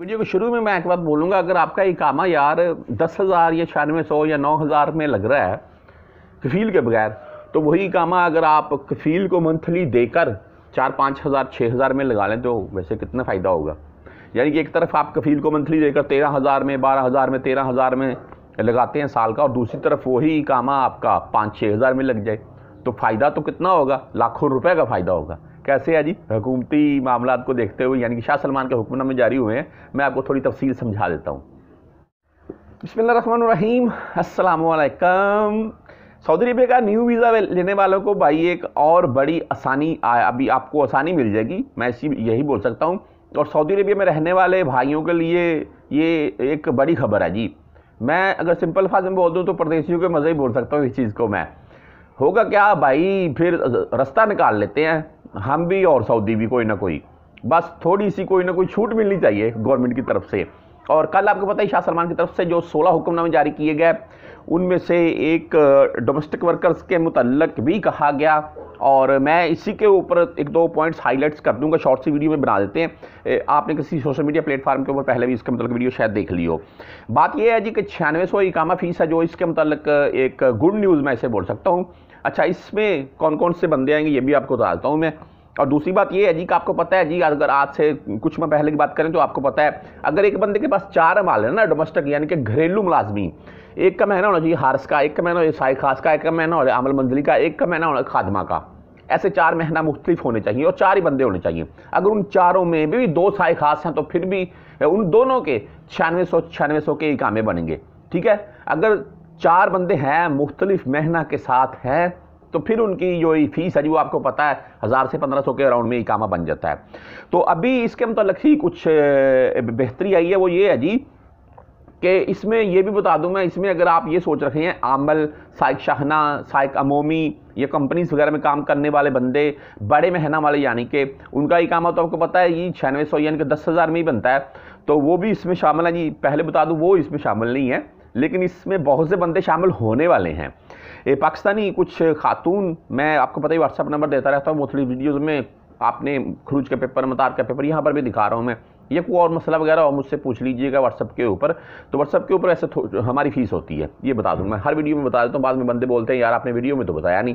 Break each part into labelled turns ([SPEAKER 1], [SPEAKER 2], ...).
[SPEAKER 1] video के शुरू में मैं एक बात बोलूँगा अगर आपका कामा यार दस हज़ार या छियानवे सौ या नौ हज़ार में लग रहा है कफील के बगैर तो वही कामा अगर आप कफील को मंथली देकर चार पाँच हज़ार छः हज़ार में लगा लें तो वैसे कितना फ़ायदा होगा यानी कि एक तरफ आप कफील को मंथली देकर तेरह हज़ार में बारह हज़ार में तेरह हज़ार में लगाते हैं साल का और दूसरी तरफ वही इकामा आपका पाँच छः हज़ार में लग जाए तो फ़ायदा तो कितना होगा लाखों रुपये का फ़ायदा होगा कैसे है जी हकूमती मामला को देखते हुए यानी कि शाह सलमान के हुक्मनामे जारी हुए हैं मैं आपको थोड़ी तफसील समझा देता हूँ बसमीम असलकम सऊदी अरबिया का न्यू वीज़ा लेने वालों को भाई एक और बड़ी आसानी अभी आपको आसानी मिल जाएगी मैं इसी यही बोल सकता हूँ और सऊदी अरबिया में रहने वाले भाइयों के लिए ये एक बड़ी खबर है जी मैं अगर सिंपल फाज में बोल दूँ तो प्रदेशियों के मज़े ही बोल सकता हूँ इस चीज़ को मैं होगा क्या भाई फिर रास्ता निकाल लेते हैं हम भी और सऊदी भी कोई ना कोई बस थोड़ी सी कोई ना कोई छूट मिलनी चाहिए गवर्नमेंट की तरफ से और कल आपको पता है शाह सलमान की तरफ से जो सोलह हुक्मनामे जारी किए गए उनमें से एक डोमेस्टिक वर्कर्स के मुतलक भी कहा गया और मैं इसी के ऊपर एक दो पॉइंट्स हाईलाइट्स कर दूंगा शॉर्ट सी वीडियो में बना देते हैं आपने किसी सोशल मीडिया प्लेटफॉर्म के ऊपर पहले भी इसके मतलब वीडियो शायद देख ली हो बात यह है जी कि छियानवे सौ इकामा फीस है जो इसके मतलब एक गुड न्यूज़ मैं इसे बोल सकता हूँ अच्छा इसमें कौन कौन से बंदे आएंगे ये भी आपको बता देता हूँ मैं और दूसरी बात ये है जी कि आपको पता है जी अगर आज से कुछ मैं पहले की बात करें तो आपको पता है अगर एक बंदे के पास चार माल है ना डोमेस्टिक यानी कि घरेलू मुलाजमी एक का महीना होना चाहिए हारस का एक का महीना हो साई खास का एक का महीना हो अमल मंजिली का एक का महीना होना खादमा का ऐसे चार महीना मुख्तलिफ होने चाहिए और चार ही बंदे होने चाहिए अगर उन चारों में भी दो साय खास हैं तो फिर भी उन दोनों के छियानवे सौ छियानवे सौ के इकामे बनेंगे ठीक है अगर चार बंदे हैं मुख्तलिफ महना के साथ हैं तो फिर उनकी जो फ़ीस है जी वो आपको पता है हज़ार से पंद्रह सौ के अराउंड में इकामा बन जाता है तो अभी इसके मतलब ही कुछ बेहतरी आई है वो ये है जी कि इसमें यह भी बता दूं मैं इसमें अगर आप ये सोच रखे हैं आमल साइक शाहना साइक अमोमी या कंपनीज वगैरह में काम करने वाले बंदे बड़े महना वाले यानी कि उनका इकामा तो आपको पता है ये छियानवे सौ यानी कि दस हज़ार में ही बनता है तो वो भी इसमें शामिल है जी पहले बता दूँ वो इसमें शामिल नहीं है लेकिन इसमें बहुत से बंदे शामिल होने वाले हैं ये पाकिस्तानी कुछ खातून मैं आपको पता ही व्हाट्सअप नंबर देता रहता हूँ वो थोड़ी वीडियोज़ में आपने खरूज का पेपर मतार का पेपर यहाँ पर भी दिखा रहा हूँ मैं या कोई और मसला वगैरह और मुझसे पूछ लीजिएगा व्हाट्सअप के ऊपर तो व्हाट्सअप के ऊपर ऐसे हमारी फीस होती है ये बता दूँ मैं हर वीडियो में बता देता हूँ बाद में बंदे बोलते हैं यार आपने वीडियो में तो बताया नहीं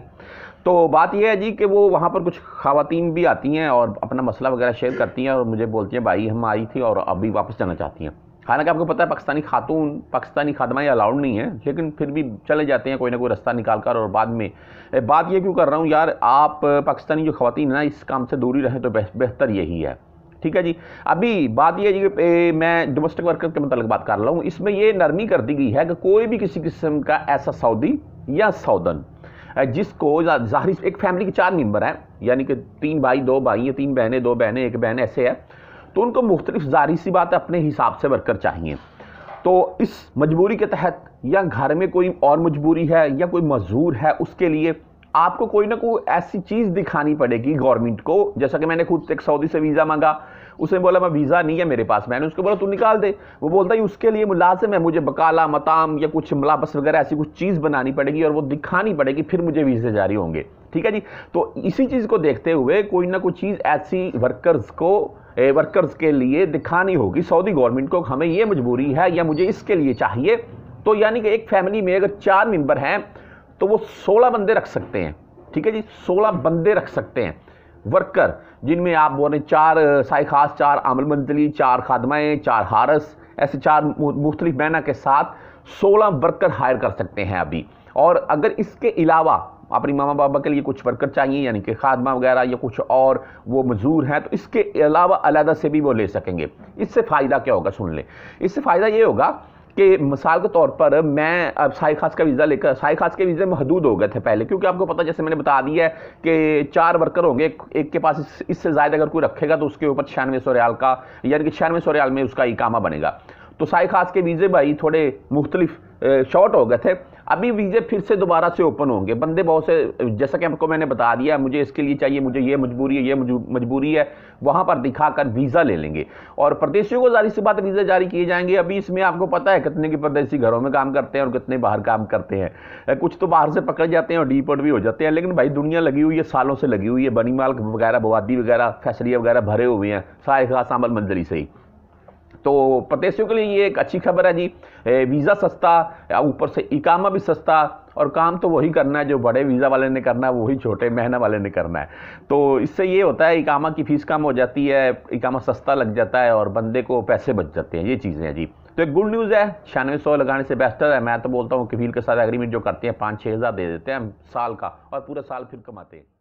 [SPEAKER 1] तो बात यह है जी कि वो वहाँ पर कुछ खातन भी आती हैं और अपना मसला वगैरह शेयर करती हैं और मुझे बोलती हैं भाई हम आई थी और अभी वापस जाना चाहती हैं हालांकि आपको पता है पाकिस्तानी खातून पाकिस्तानी खादमाएँ अलाउड नहीं है लेकिन फिर भी चले जाते हैं कोई ना कोई रास्ता निकाल कर और बाद में बात ये क्यों कर रहा हूँ यार आप पाकिस्तानी जो खातन ना इस काम से दूरी रहें तो बेहतर यही है ठीक है जी अभी बात यह है कि मैं डोमेस्टिक वर्कर के मतलब बात कर रहा हूँ इसमें ये नरमी कर दी गई है कि कोई भी किसी किस्म का ऐसा सऊदी या सऊदन जिसको ज़ाहिर एक फैमिली के चार मेंबर हैं यानी कि तीन भाई दो भाई या तीन बहनें दो बहनें एक बहन ऐसे है तो उनको मुख्तलिफ जारी सी बात अपने हिसाब से वर्कर चाहिए तो इस मजबूरी के तहत या घर में कोई और मजबूरी है या कोई मजदूर है उसके लिए आपको कोई ना कोई ऐसी चीज़ दिखानी पड़ेगी गवर्नमेंट को जैसा कि मैंने खुद एक सऊदी से वीज़ा मांगा उसने बोला मैं वीज़ा नहीं है मेरे पास मैंने उसको बोला तू निकाल दे वो बोलता है उसके लिए मुलाजिम है मुझे बकाला मताम या कुछ मलाबस वगैरह ऐसी कुछ चीज़ बनानी पड़ेगी और वो दिखानी पड़ेगी फिर मुझे वीज़े जारी होंगे ठीक है जी तो इसी चीज़ को देखते हुए कोई ना कोई चीज़ ऐसी वर्कर्स को वर्कर्स के लिए दिखानी होगी सऊदी गवर्नमेंट को हमें ये मजबूरी है या मुझे इसके लिए चाहिए तो यानी कि एक फैमिली में अगर चार मेंबर हैं तो वो सोलह बंदे रख सकते हैं ठीक है जी सोलह बंदे रख सकते हैं वर्कर जिनमें आप बोले चार साई खास चार अमल मंजली चार खादमाएँ चार हारस ऐसे चार मुख्तलिफ बैना के साथ सोलह वर्कर हायर कर सकते हैं अभी और अगर इसके अलावा अपनी मामा बाबा के लिए कुछ वर्कर चाहिए यानी कि खादमा वगैरह या कुछ और वो मजदूर हैं तो इसके अलावा अलहदा से भी वो ले सकेंगे इससे फ़ायदा क्या होगा सुन लें इससे फ़ायदा ये होगा कि मिसाल के तौर पर मैं अब साई खास का वीज़ा लेकर साई खास के वीज़े महदूद हो गए थे पहले क्योंकि आपको पता जैसे मैंने बता दिया है कि चार वर्कर होंगे एक के पास इस, इससे ज़्यादा अगर कोई रखेगा तो उसके ऊपर छियानवे सौ रियाल का यानी कि छियानवे सौ रियाल में उसका इकामा बनेगा तो साई खास के वीज़े भाई थोड़े मुख्तलिफ शॉर्ट हो गए थे अभी वीज़े फिर से दोबारा से ओपन होंगे बंदे बहुत से जैसा कि आपको मैंने बता दिया मुझे इसके लिए चाहिए मुझे ये मजबूरी है ये मजबूरी है वहाँ पर दिखाकर वीज़ा ले लेंगे और प्रदेशियों को जारी सी बात वीज़ा जारी किए जाएंगे अभी इसमें आपको पता है कितने के प्रदेशी घरों में काम करते हैं और कितने बाहर काम करते हैं कुछ तो बाहर से पकड़ जाते हैं और डीपोर्ट भी हो जाते हैं लेकिन भाई दुनिया लगी हुई है सालों से लगी हुई है बनीमाल वगैरह बवादी वगैरह फैसलियाँ वगैरह भरे हुए हैं सारे खास अमल मंजरी से ही तो प्रदेशियों के लिए ये एक अच्छी खबर है जी वीज़ा सस्ता ऊपर से इकामा भी सस्ता और काम तो वही करना है जो बड़े वीज़ा वाले ने करना है वही छोटे महीने वाले ने करना है तो इससे ये होता है इकामा की फ़ीस कम हो जाती है इकामा सस्ता लग जाता है और बंदे को पैसे बच जाते हैं ये चीज़ें हैं जी तो एक गुड न्यूज़ है छियानवे सौ लगाने से बेहतर है मैं तो बोलता हूँ कि के साथ एग्रीमेंट जो करते हैं पाँच छः हज़ार दे देते हैं साल का और पूरा साल फिर कमाते हैं